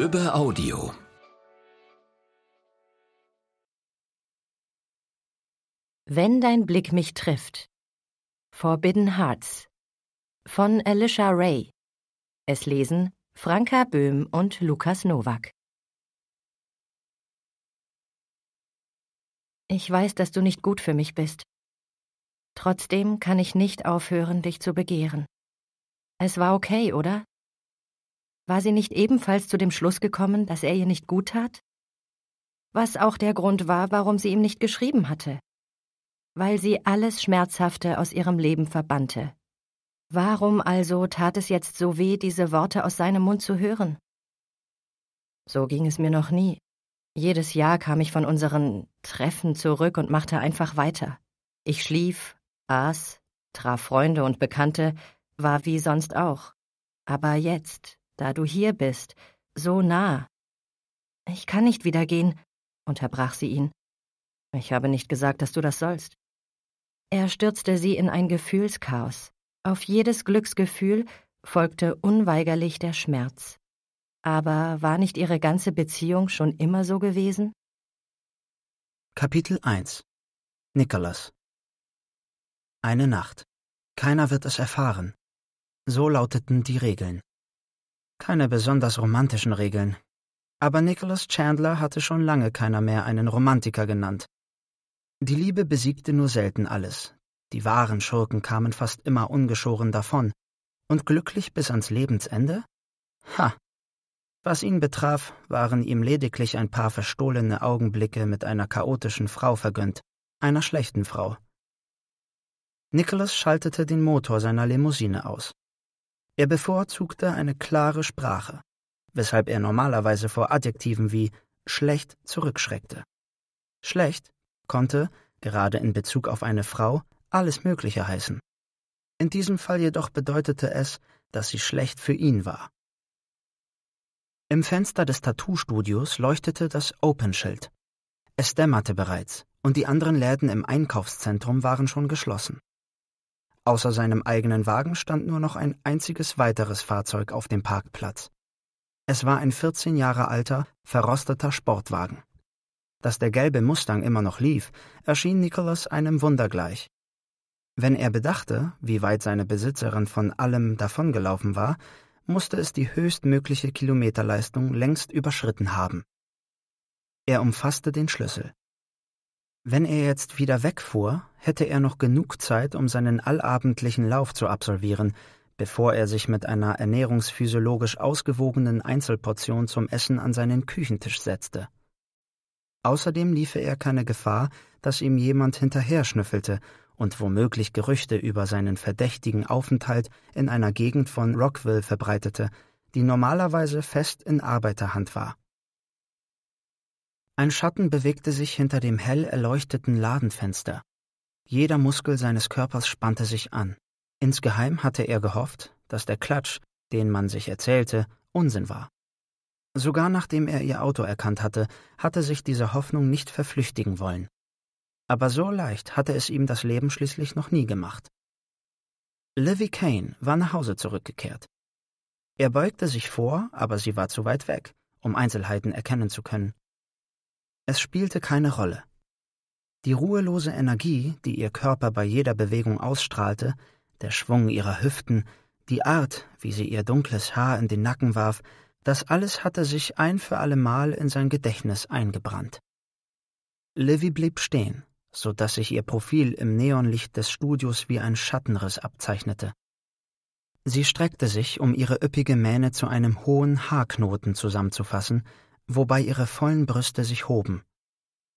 Lübbe Audio. Wenn dein Blick mich trifft. Forbidden Hearts. Von Alicia Ray. Es lesen Franka Böhm und Lukas Nowak. Ich weiß, dass du nicht gut für mich bist. Trotzdem kann ich nicht aufhören, dich zu begehren. Es war okay, oder? War sie nicht ebenfalls zu dem Schluss gekommen, dass er ihr nicht gut tat? Was auch der Grund war, warum sie ihm nicht geschrieben hatte. Weil sie alles Schmerzhafte aus ihrem Leben verbannte. Warum also tat es jetzt so weh, diese Worte aus seinem Mund zu hören? So ging es mir noch nie. Jedes Jahr kam ich von unseren Treffen zurück und machte einfach weiter. Ich schlief, aß, traf Freunde und Bekannte, war wie sonst auch. Aber jetzt, da du hier bist, so nah. Ich kann nicht wieder gehen, unterbrach sie ihn. Ich habe nicht gesagt, dass du das sollst. Er stürzte sie in ein Gefühlschaos. Auf jedes Glücksgefühl folgte unweigerlich der Schmerz. Aber war nicht ihre ganze Beziehung schon immer so gewesen? Kapitel 1 Nikolas Eine Nacht. Keiner wird es erfahren. So lauteten die Regeln keine besonders romantischen Regeln. Aber Nicholas Chandler hatte schon lange keiner mehr einen Romantiker genannt. Die Liebe besiegte nur selten alles. Die wahren Schurken kamen fast immer ungeschoren davon. Und glücklich bis ans Lebensende? Ha! Was ihn betraf, waren ihm lediglich ein paar verstohlene Augenblicke mit einer chaotischen Frau vergönnt, einer schlechten Frau. Nicholas schaltete den Motor seiner Limousine aus. Er bevorzugte eine klare Sprache, weshalb er normalerweise vor Adjektiven wie schlecht zurückschreckte. Schlecht konnte, gerade in Bezug auf eine Frau, alles Mögliche heißen. In diesem Fall jedoch bedeutete es, dass sie schlecht für ihn war. Im Fenster des Tattoo-Studios leuchtete das Open-Schild. Es dämmerte bereits, und die anderen Läden im Einkaufszentrum waren schon geschlossen. Außer seinem eigenen Wagen stand nur noch ein einziges weiteres Fahrzeug auf dem Parkplatz. Es war ein 14 Jahre alter, verrosteter Sportwagen. Dass der gelbe Mustang immer noch lief, erschien Nicholas einem Wunder gleich. Wenn er bedachte, wie weit seine Besitzerin von allem davongelaufen war, musste es die höchstmögliche Kilometerleistung längst überschritten haben. Er umfasste den Schlüssel. Wenn er jetzt wieder wegfuhr, hätte er noch genug Zeit, um seinen allabendlichen Lauf zu absolvieren, bevor er sich mit einer ernährungsphysiologisch ausgewogenen Einzelportion zum Essen an seinen Küchentisch setzte. Außerdem liefe er keine Gefahr, dass ihm jemand hinterher schnüffelte und womöglich Gerüchte über seinen verdächtigen Aufenthalt in einer Gegend von Rockville verbreitete, die normalerweise fest in Arbeiterhand war. Ein Schatten bewegte sich hinter dem hell erleuchteten Ladenfenster. Jeder Muskel seines Körpers spannte sich an. Insgeheim hatte er gehofft, dass der Klatsch, den man sich erzählte, Unsinn war. Sogar nachdem er ihr Auto erkannt hatte, hatte sich diese Hoffnung nicht verflüchtigen wollen. Aber so leicht hatte es ihm das Leben schließlich noch nie gemacht. Livy Kane war nach Hause zurückgekehrt. Er beugte sich vor, aber sie war zu weit weg, um Einzelheiten erkennen zu können. Es spielte keine Rolle. Die ruhelose Energie, die ihr Körper bei jeder Bewegung ausstrahlte, der Schwung ihrer Hüften, die Art, wie sie ihr dunkles Haar in den Nacken warf, das alles hatte sich ein für allemal in sein Gedächtnis eingebrannt. Livy blieb stehen, so dass sich ihr Profil im Neonlicht des Studios wie ein Schattenriss abzeichnete. Sie streckte sich, um ihre üppige Mähne zu einem hohen Haarknoten zusammenzufassen, wobei ihre vollen Brüste sich hoben.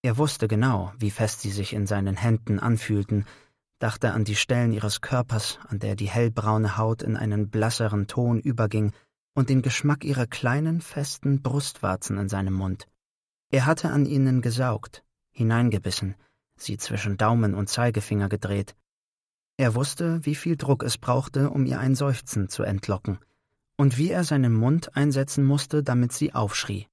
Er wusste genau, wie fest sie sich in seinen Händen anfühlten, dachte an die Stellen ihres Körpers, an der die hellbraune Haut in einen blasseren Ton überging, und den Geschmack ihrer kleinen, festen Brustwarzen in seinem Mund. Er hatte an ihnen gesaugt, hineingebissen, sie zwischen Daumen und Zeigefinger gedreht. Er wusste, wie viel Druck es brauchte, um ihr ein Seufzen zu entlocken, und wie er seinen Mund einsetzen musste, damit sie aufschrie.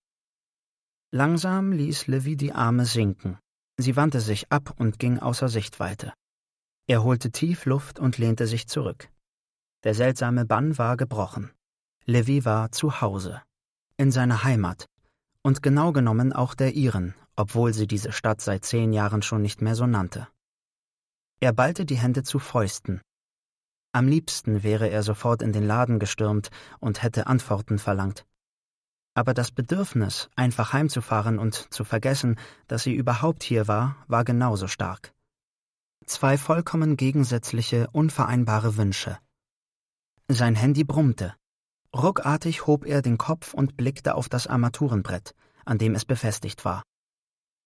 Langsam ließ Livy die Arme sinken. Sie wandte sich ab und ging außer Sichtweite. Er holte tief Luft und lehnte sich zurück. Der seltsame Bann war gebrochen. Livy war zu Hause, in seiner Heimat und genau genommen auch der ihren, obwohl sie diese Stadt seit zehn Jahren schon nicht mehr so nannte. Er ballte die Hände zu Fäusten. Am liebsten wäre er sofort in den Laden gestürmt und hätte Antworten verlangt aber das Bedürfnis, einfach heimzufahren und zu vergessen, dass sie überhaupt hier war, war genauso stark. Zwei vollkommen gegensätzliche, unvereinbare Wünsche. Sein Handy brummte. Ruckartig hob er den Kopf und blickte auf das Armaturenbrett, an dem es befestigt war.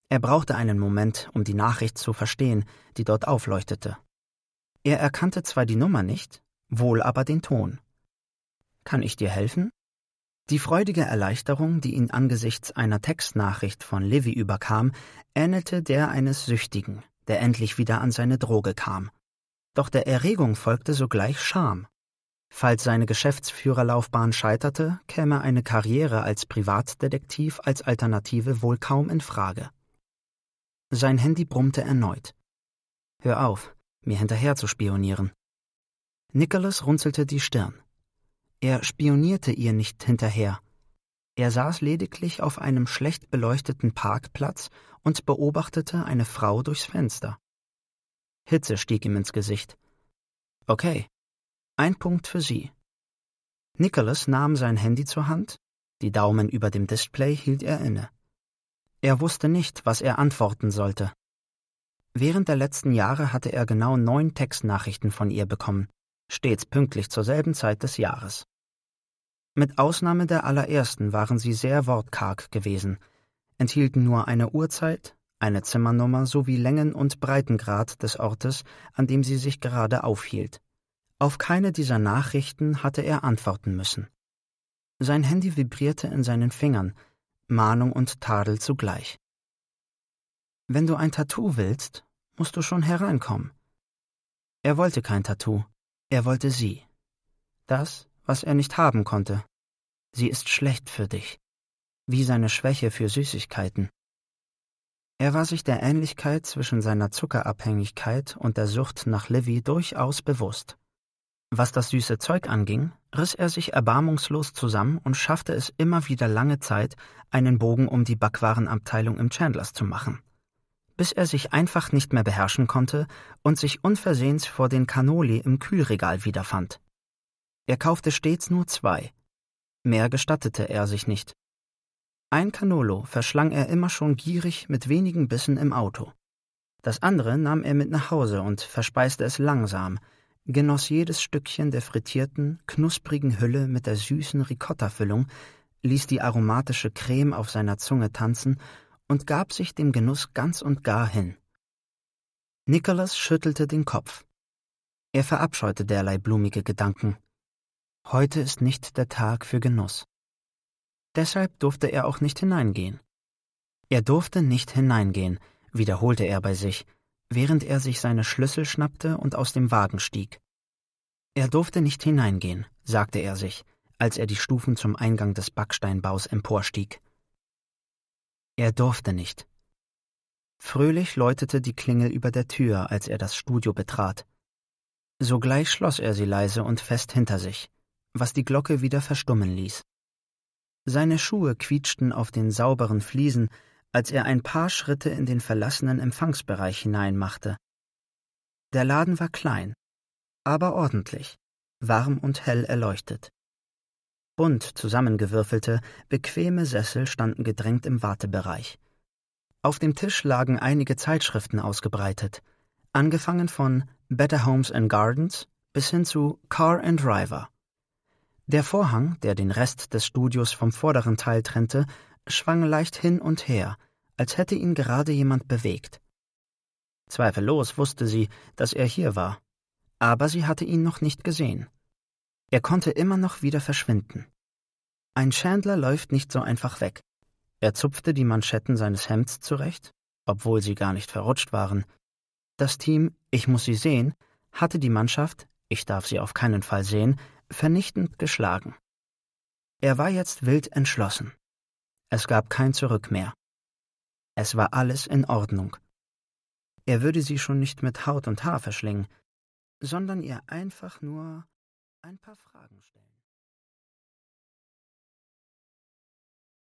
Er brauchte einen Moment, um die Nachricht zu verstehen, die dort aufleuchtete. Er erkannte zwar die Nummer nicht, wohl aber den Ton. Kann ich dir helfen? Die freudige Erleichterung, die ihn angesichts einer Textnachricht von Livy überkam, ähnelte der eines Süchtigen, der endlich wieder an seine Droge kam. Doch der Erregung folgte sogleich Scham. Falls seine Geschäftsführerlaufbahn scheiterte, käme eine Karriere als Privatdetektiv als Alternative wohl kaum in Frage. Sein Handy brummte erneut. Hör auf, mir hinterher zu spionieren. Nicholas runzelte die Stirn. Er spionierte ihr nicht hinterher. Er saß lediglich auf einem schlecht beleuchteten Parkplatz und beobachtete eine Frau durchs Fenster. Hitze stieg ihm ins Gesicht. Okay, ein Punkt für sie. Nicholas nahm sein Handy zur Hand, die Daumen über dem Display hielt er inne. Er wusste nicht, was er antworten sollte. Während der letzten Jahre hatte er genau neun Textnachrichten von ihr bekommen, stets pünktlich zur selben Zeit des Jahres. Mit Ausnahme der allerersten waren sie sehr wortkarg gewesen, enthielten nur eine Uhrzeit, eine Zimmernummer sowie Längen- und Breitengrad des Ortes, an dem sie sich gerade aufhielt. Auf keine dieser Nachrichten hatte er antworten müssen. Sein Handy vibrierte in seinen Fingern, Mahnung und Tadel zugleich. Wenn du ein Tattoo willst, musst du schon hereinkommen. Er wollte kein Tattoo, er wollte sie. Das was er nicht haben konnte. Sie ist schlecht für dich, wie seine Schwäche für Süßigkeiten. Er war sich der Ähnlichkeit zwischen seiner Zuckerabhängigkeit und der Sucht nach Livy durchaus bewusst. Was das süße Zeug anging, riss er sich erbarmungslos zusammen und schaffte es immer wieder lange Zeit, einen Bogen um die Backwarenabteilung im Chandlers zu machen. Bis er sich einfach nicht mehr beherrschen konnte und sich unversehens vor den Cannoli im Kühlregal wiederfand. Er kaufte stets nur zwei. Mehr gestattete er sich nicht. Ein Canolo verschlang er immer schon gierig mit wenigen Bissen im Auto. Das andere nahm er mit nach Hause und verspeiste es langsam, genoss jedes Stückchen der frittierten, knusprigen Hülle mit der süßen Ricotta-Füllung, ließ die aromatische Creme auf seiner Zunge tanzen und gab sich dem Genuss ganz und gar hin. Nicholas schüttelte den Kopf. Er verabscheute derlei blumige Gedanken. Heute ist nicht der Tag für Genuss. Deshalb durfte er auch nicht hineingehen. Er durfte nicht hineingehen, wiederholte er bei sich, während er sich seine Schlüssel schnappte und aus dem Wagen stieg. Er durfte nicht hineingehen, sagte er sich, als er die Stufen zum Eingang des Backsteinbaus emporstieg. Er durfte nicht. Fröhlich läutete die Klingel über der Tür, als er das Studio betrat. Sogleich schloss er sie leise und fest hinter sich was die Glocke wieder verstummen ließ. Seine Schuhe quietschten auf den sauberen Fliesen, als er ein paar Schritte in den verlassenen Empfangsbereich hineinmachte. Der Laden war klein, aber ordentlich, warm und hell erleuchtet. Bunt zusammengewürfelte, bequeme Sessel standen gedrängt im Wartebereich. Auf dem Tisch lagen einige Zeitschriften ausgebreitet, angefangen von Better Homes and Gardens bis hin zu Car and Driver. Der Vorhang, der den Rest des Studios vom vorderen Teil trennte, schwang leicht hin und her, als hätte ihn gerade jemand bewegt. Zweifellos wusste sie, dass er hier war, aber sie hatte ihn noch nicht gesehen. Er konnte immer noch wieder verschwinden. Ein Chandler läuft nicht so einfach weg. Er zupfte die Manschetten seines Hemds zurecht, obwohl sie gar nicht verrutscht waren. Das Team Ich muss sie sehen hatte die Mannschaft Ich darf sie auf keinen Fall sehen vernichtend geschlagen. Er war jetzt wild entschlossen. Es gab kein Zurück mehr. Es war alles in Ordnung. Er würde sie schon nicht mit Haut und Haar verschlingen, sondern ihr einfach nur ein paar Fragen stellen.